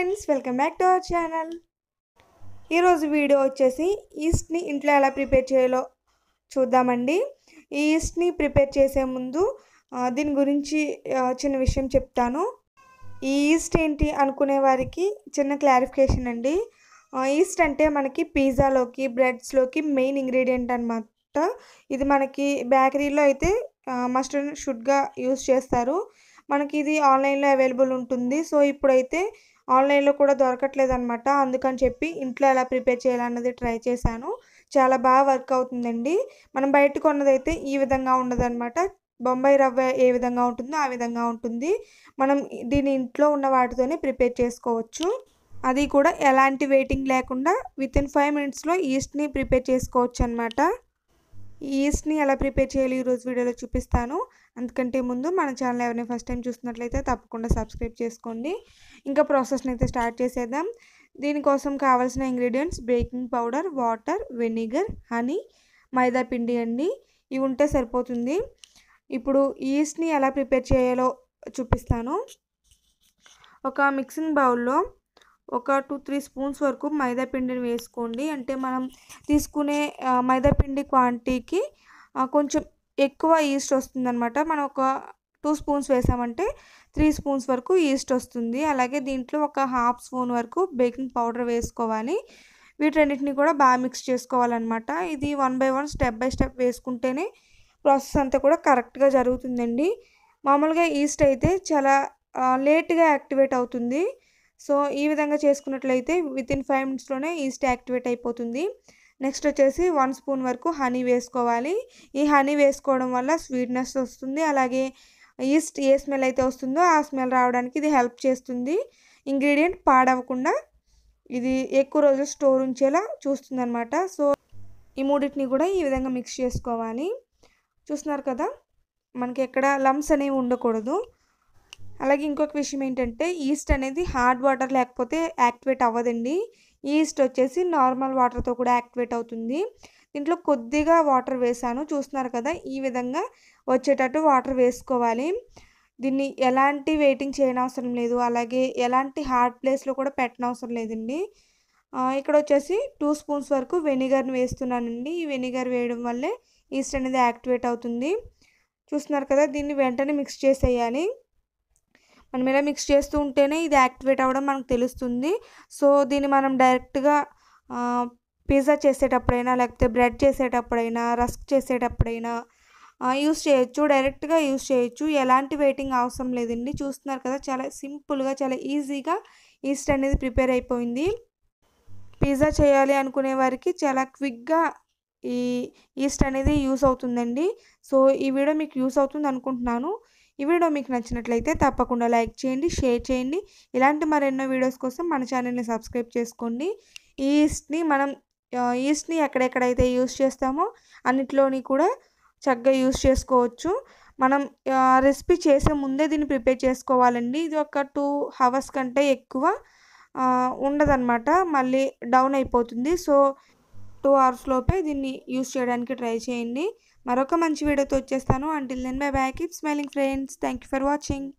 friends welcome back to our channel ఈరోజు video వచ్చేసి ఈస్ట్ని ఇంట్లో ఎలా ప్రిపేర్ చేయాలో చూద్దామండి ఈ ఈస్ట్ని ప్రిపేర్ చేసే ముందు దీని గురించి చిన్న విషయం చెప్తాను ఈ ఈస్ట్ ఏంటి అనుకునే వారికి చిన్న క్లారిఫికేషన్ అండి ఈస్ట్ అంటే మనకి పిజ్జాలోకి బ్రెడ్స్లోకి మెయిన్ ఇంగ్రీడియంట్ అనమాట ఇది మనకి బేకరీలో అయితే మస్టర్డ్ షుడ్గా యూస్ చేస్తారు మనకి ఇది ఆన్లైన్లో అవైలబుల్ ఉంటుంది సో ఇప్పుడైతే ఆన్లైన్లో కూడా దొరకట్లేదు అనమాట అందుకని చెప్పి ఇంట్లో ఎలా ప్రిపేర్ చేయాలన్నది ట్రై చేశాను చాలా బాగా వర్క్ అవుతుందండి మనం బయట కొన్నదైతే ఈ విధంగా ఉండదన్నమాట బొంబాయి రవ్వ ఏ విధంగా ఉంటుందో ఆ విధంగా ఉంటుంది మనం దీని ఇంట్లో ఉన్న వాటితోనే ప్రిపేర్ చేసుకోవచ్చు అది కూడా ఎలాంటి వెయిటింగ్ లేకుండా విత్ ఇన్ ఫైవ్ మినిట్స్లో ఈస్ట్ని ప్రిపేర్ చేసుకోవచ్చు అనమాట పేస్ట్ని ఎలా ప్రిపేర్ చేయాలి ఈరోజు వీడియోలో చూపిస్తాను అందుకంటే ముందు మన ఛానల్ ఎవరిని ఫస్ట్ టైం చూస్తున్నట్లయితే తప్పకుండా సబ్స్క్రైబ్ చేసుకోండి ఇంకా ప్రాసెస్ని అయితే స్టార్ట్ చేసేద్దాం దీనికోసం కావాల్సిన ingredients baking powder water vinegar honey మైదా పిండి అండి ఇవి ఉంటే సరిపోతుంది ఇప్పుడు ఈస్ట్ని ఎలా ప్రిపేర్ చేయాలో చూపిస్తాను ఒక మిక్సింగ్ బౌల్లో ఒక టూ త్రీ స్పూన్స్ వరకు మైదాపిండిని వేసుకోండి అంటే మనం తీసుకునే మైదాపిండి క్వాంటిటీకి కొంచెం ఎక్కువ ఈస్ట్ వస్తుందన్నమాట మనం ఒక టూ స్పూన్స్ వేసామంటే త్రీ స్పూన్స్ వరకు ఈస్ట్ వస్తుంది అలాగే దీంట్లో ఒక హాఫ్ స్పూన్ వరకు బేకింగ్ పౌడర్ వేసుకోవాలి వీటన్నిటిని కూడా బాగా మిక్స్ చేసుకోవాలన్నమాట ఇది one by one step by step వేసుకుంటేనే ప్రాసెస్ అంతా కూడా కరెక్ట్గా జరుగుతుందండి మామూలుగా ఈస్ట్ అయితే చాలా లేట్గా యాక్టివేట్ అవుతుంది సో ఈ విధంగా చేసుకున్నట్లయితే విత్ ఇన్ ఫైవ్ మినిట్స్లోనే ఈస్ట్ యాక్టివేట్ అయిపోతుంది నెక్స్ట్ వచ్చేసి వన్ స్పూన్ వరకు హనీ వేసుకోవాలి ఈ హనీ వేసుకోవడం వల్ల స్వీట్నెస్ వస్తుంది అలాగే ఈస్ట్ ఏ స్మెల్ అయితే వస్తుందో ఆ స్మెల్ రావడానికి ఇది హెల్ప్ చేస్తుంది ఇంగ్రీడియంట్ పాడవకుండా ఇది ఎక్కువ రోజులు స్టోర్ ఉంచేలా చూస్తుంది అనమాట సో ఈ మూడింటిని కూడా ఈ విధంగా మిక్స్ చేసుకోవాలి చూస్తున్నారు కదా మనకి ఎక్కడ లమ్స్ అనేవి ఉండకూడదు అలాగే ఇంకొక విషయం ఏంటంటే ఈస్ట్ అనేది హార్డ్ వాటర్ లేకపోతే యాక్టివేట్ అవ్వదండి ఈస్ట్ వచ్చేసి నార్మల్ వాటర్తో కూడా యాక్టివేట్ అవుతుంది దీంట్లో కొద్దిగా వాటర్ వేసాను చూస్తున్నారు కదా ఈ విధంగా వచ్చేటట్టు వాటర్ వేసుకోవాలి దీన్ని ఎలాంటి వెయిటింగ్ చేయనవసరం లేదు అలాగే ఎలాంటి హార్డ్ ప్లేస్లో కూడా పెట్టనవసరం లేదండి ఇక్కడ వచ్చేసి టూ స్పూన్స్ వరకు వెనిగర్ని వేస్తున్నానండి ఈ వెనిగర్ వేయడం వల్లే ఈస్ట్ అనేది యాక్టివేట్ అవుతుంది చూస్తున్నారు కదా దీన్ని వెంటనే మిక్స్ చేసేయాలి మనం ఇలా మిక్స్ చేస్తూ ఉంటేనే ఇది యాక్టివేట్ అవ్వడం మనకు తెలుస్తుంది సో దీన్ని మనం డైరెక్ట్గా పిజ్జా చేసేటప్పుడైనా లేకపోతే బ్రెడ్ చేసేటప్పుడైనా రస్క్ చేసేటప్పుడైనా యూస్ చేయొచ్చు డైరెక్ట్గా యూస్ చేయొచ్చు ఎలాంటి వెయిటింగ్ అవసరం లేదండి చూస్తున్నారు కదా చాలా సింపుల్గా చాలా ఈజీగా ఈస్ట్ అనేది ప్రిపేర్ అయిపోయింది పిజ్జా చేయాలి అనుకునే వారికి చాలా క్విక్గా ఈ ఈస్ట్ అనేది యూస్ అవుతుందండి సో ఈ వీడియో మీకు యూస్ అవుతుంది అనుకుంటున్నాను ఈ వీడియో మీకు నచ్చినట్లయితే తప్పకుండా లైక్ చేయండి షేర్ చేయండి ఇలాంటి మరెన్నో వీడియోస్ కోసం మన ఛానల్ని సబ్స్క్రైబ్ చేసుకోండి ఈస్ట్ని మనం ఈస్ట్ని ఎక్కడెక్కడైతే యూస్ చేస్తామో అన్నిట్లోని కూడా చక్కగా యూస్ చేసుకోవచ్చు మనం రెసిపీ చేసే ముందే దీన్ని ప్రిపేర్ చేసుకోవాలండి ఇది ఒక టూ హవర్స్ కంటే ఎక్కువ ఉండదన్నమాట మళ్ళీ డౌన్ అయిపోతుంది సో టూ అవర్స్లోపే దీన్ని యూస్ చేయడానికి ట్రై చేయండి మరొక మంచి వీడియోతో వచ్చేస్తాను until then bye back keep smiling friends thank you for watching